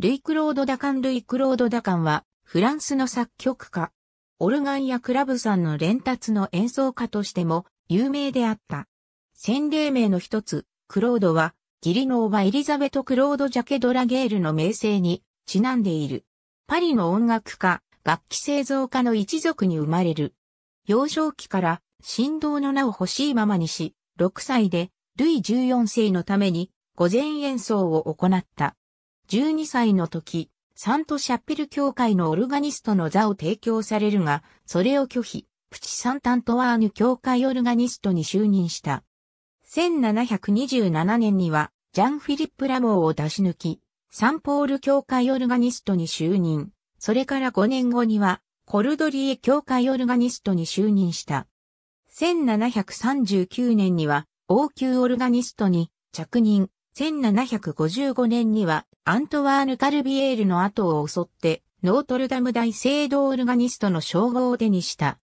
ルイクロード・ダカン・ルイクロード・ダカンは、フランスの作曲家。オルガンやクラブさんの連達の演奏家としても有名であった。洗礼名の一つ、クロードは、義理の叔母エリザベト・クロード・ジャケ・ドラゲールの名声にちなんでいる。パリの音楽家、楽器製造家の一族に生まれる。幼少期から振動の名を欲しいままにし、6歳でルイ14世のために午前演奏を行った。12歳の時、サント・シャッピル教会のオルガニストの座を提供されるが、それを拒否、プチ・サンタントワーヌ教会オルガニストに就任した。1727年には、ジャン・フィリップ・ラモーを出し抜き、サンポール教会オルガニストに就任。それから5年後には、コルドリエ教会オルガニストに就任した。1739年には、王宮オルガニストに着任。1755年にはアントワーヌ・カルビエールの後を襲ってノートルダム大聖堂オルガニストの称号を手にした。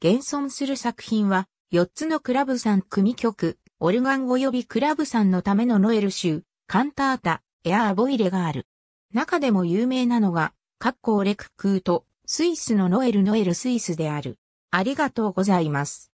現存する作品は4つのクラブさん組曲、オルガン及びクラブさんのためのノエル集、カンタータ、エアーボイレがある。中でも有名なのが、カッコーレククーとスイスのノエルノエルスイスである。ありがとうございます。